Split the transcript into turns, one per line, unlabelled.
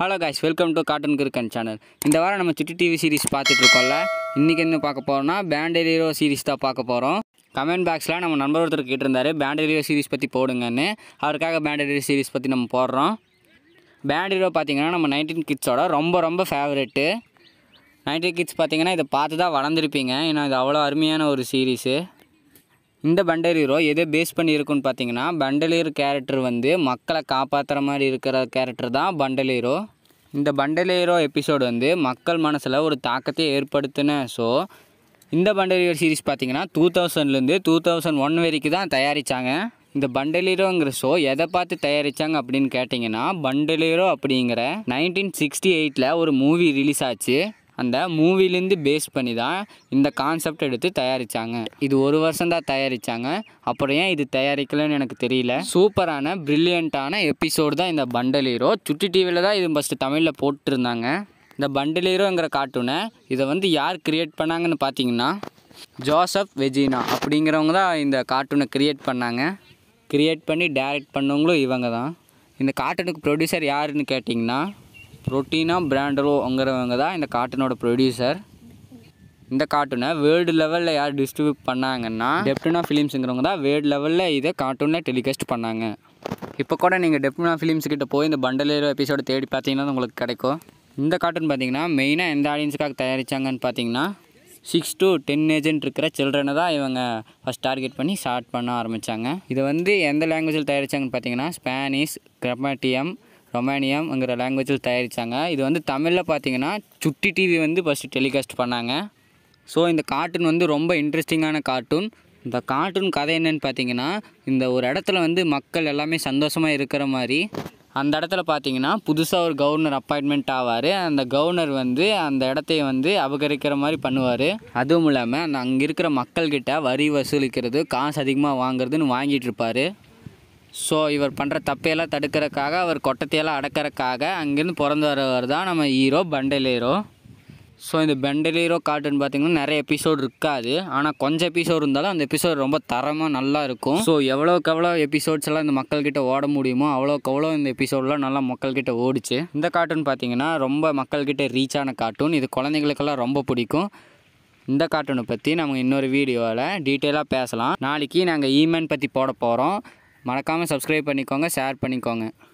hello guys welcome to காட்டன் கிருக்கன் channel இந்த வாரம் நம்ம சுட்டி டிவி சீரிஸ் பார்த்துட்ருக்கோம்ல இன்றைக்கி என்ன பார்க்க போகிறோம்னா பேண்டர் ஹீரோ சீரிஸ் தான் பார்க்க போகிறோம் கமெண்ட் பாக்ஸில் நம்ம நண்பர் ஒருத்தர் கேட்டிருந்தாரு பேண்டர் ஹீரோ சீரிஸ் பற்றி போடுங்கன்னு அவருக்காக பேண்டர் ஹீரோ சீரிஸ் பற்றி நம்ம போடுறோம் பேண்ட் ஹீரோ பார்த்திங்கன்னா நம்ம நைன்டீன் கிட்ஸோட ரொம்ப ரொம்ப ஃபேவரெட்டு நைன்டீன் கிட்ஸ் பார்த்திங்கன்னா இதை பார்த்து தான் வளர்ந்துருப்பீங்க ஏன்னா இது அவ்வளோ அருமையான ஒரு சீரிஸு இந்த பண்டர் ஹீரோ எதை பேஸ் பண்ணியிருக்குன்னு பார்த்தீங்கன்னா பண்டல் ஹீரோ கேரக்டர் வந்து மக்களை காப்பாற்றுற மாதிரி இருக்கிற கேரக்டர் தான் பண்டல் ஹீரோ இந்த பண்டல் ஹீரோ எபிசோடு வந்து மக்கள் மனசில் ஒரு தாக்கத்தை ஏற்படுத்தின ஸோ இந்த பண்டல் ஹீரோ சீரிஸ் பார்த்தீங்கன்னா டூ தௌசண்ட்லேருந்து டூ தௌசண்ட் ஒன் வரைக்கும் தான் தயாரித்தாங்க இந்த பண்டலீரோங்கிற ஷோ எதை பார்த்து தயாரித்தாங்க அப்படின்னு கேட்டிங்கன்னா பண்டலீரோ அப்படிங்கிற நைன்டீன் சிக்ஸ்டி எயிட்டில் ஒரு மூவி ரிலீஸ் ஆச்சு அந்த மூவிலேருந்து பேஸ் பண்ணி தான் இந்த கான்செப்ட் எடுத்து தயாரித்தாங்க இது ஒரு வருஷம் தான் தயாரித்தாங்க அப்புறம் ஏன் இது தயாரிக்கலன்னு எனக்கு தெரியல சூப்பரான ப்ரில்லியண்ட்டான எபிசோடு தான் இந்த பண்டல் ஹீரோ சுட்டி டிவியில் தான் இது ஃபஸ்ட்டு தமிழில் போட்டுருந்தாங்க இந்த பண்டல் ஹீரோங்கிற கார்ட்டூனை இதை வந்து யார் க்ரியேட் பண்ணாங்கன்னு பார்த்தீங்கன்னா ஜோசப் வெஜினா அப்படிங்கிறவங்க தான் இந்த கார்ட்டூனை க்ரியேட் பண்ணாங்க க்ரியேட் பண்ணி டைரக்ட் பண்ணவங்களும் இவங்க தான் இந்த கார்ட்டூனுக்கு ப்ரொடியூசர் யாருன்னு கேட்டிங்கன்னா ரொட்டீனா பிராண்டலோங்கிறவங்க தான் இந்த காட்டனோட ப்ரொடியூசர் இந்த கார்ட்டூனை வேர்ல்டு லெவலில் யார் டிஸ்ட்ரிபியூட் பண்ணாங்கன்னா டெப்டினா ஃபிலிம்ஸுங்கிறவங்க தான் வேர்ல்டு லெவலில் இதை கார்ட்டூனில் டெலிகாஸ்ட் பண்ணாங்க இப்போ கூட நீங்கள் டெப்டினா ஃபிலிம்ஸ் கிட்டே போய் இந்த பண்டலேரோ எபிசோடு தேடி பார்த்தீங்கன்னா உங்களுக்கு கிடைக்கும் இந்த கார்ட்டூன் பார்த்தீங்கன்னா மெயினாக எந்த ஆடியன்ஸுக்காக தயாரித்தாங்கன்னு பார்த்தீங்கன்னா சிக்ஸ் டு டென் ஏஜென்ட் இருக்கிற சில்ட்ரனை தான் இவங்க ஃபஸ்ட் டார்கெட் பண்ணி ஸ்டார்ட் பண்ண ஆரம்பித்தாங்க இதை வந்து எந்த லாங்குவேஜில் தயாரித்தாங்கன்னு பார்த்தீங்கன்னா ஸ்பானிஷ் கிரமேட்டியம் ரொமானியம்ங்கிற லாங்குவேஜில் தயாரித்தாங்க இது வந்து தமிழில் பார்த்தீங்கன்னா சுட்டி டிவி வந்து ஃபஸ்ட்டு டெலிகாஸ்ட் பண்ணாங்க ஸோ இந்த கார்ட்டூன் வந்து ரொம்ப இன்ட்ரெஸ்டிங்கான கார்ட்டூன் இந்த கார்ட்டூன் கதை என்னென்னு பார்த்தீங்கன்னா இந்த ஒரு இடத்துல வந்து மக்கள் எல்லாமே சந்தோஷமாக இருக்கிற மாதிரி அந்த இடத்துல பார்த்தீங்கன்னா புதுசாக ஒரு கவர்னர் அப்பாயின்மெண்ட் ஆவார் அந்த கவர்னர் வந்து அந்த இடத்தைய வந்து அபகரிக்கிற மாதிரி பண்ணுவார் அதுவும் இல்லாமல் அந்த அங்கே இருக்கிற மக்கள்கிட்ட வரி வசூலிக்கிறது காசு அதிகமாக வாங்குறதுன்னு வாங்கிட்டு இருப்பார் ஸோ இவர் பண்ணுற தப்பையெல்லாம் தடுக்கிறதுக்காக அவர் கொட்டத்தையெல்லாம் அடக்கிறதுக்காக அங்கேருந்து பிறந்து வரவர் தான் நம்ம ஹீரோ பண்டல் ஹீரோ ஸோ இந்த பெண்டல் ஹீரோ கார்ட்டுன்னு பார்த்தீங்கன்னா நிறைய எபிசோடு இருக்காது ஆனால் கொஞ்சம் எபிசோடு இருந்தாலும் அந்த எபிசோடு ரொம்ப தரமாக நல்லா இருக்கும் ஸோ எவ்வளோக்கு எவ்வளோ எபிசோட்ஸ் எல்லாம் இந்த மக்கள்கிட்ட ஓட முடியுமோ அவ்வளோக்கு அவ்வளோ இந்த எபிசோடெலாம் நல்லா மக்கள்கிட்ட ஓடிச்சு இந்த கார்ட்டூன் பார்த்தீங்கன்னா ரொம்ப மக்கள்கிட்ட ரீச் ஆன கார்ட்டூன் இது குழந்தைங்களுக்கெல்லாம் ரொம்ப பிடிக்கும் இந்த கார்ட்டூனை பற்றி நம்ம இன்னொரு வீடியோவில் டீட்டெயிலாக பேசலாம் நாளைக்கு நாங்கள் ஈமேன் பற்றி போட போகிறோம் மறக்காமல் சப்ஸ்கிரைப் பண்ணிக்கோங்க ஷேர் பண்ணிக்கோங்க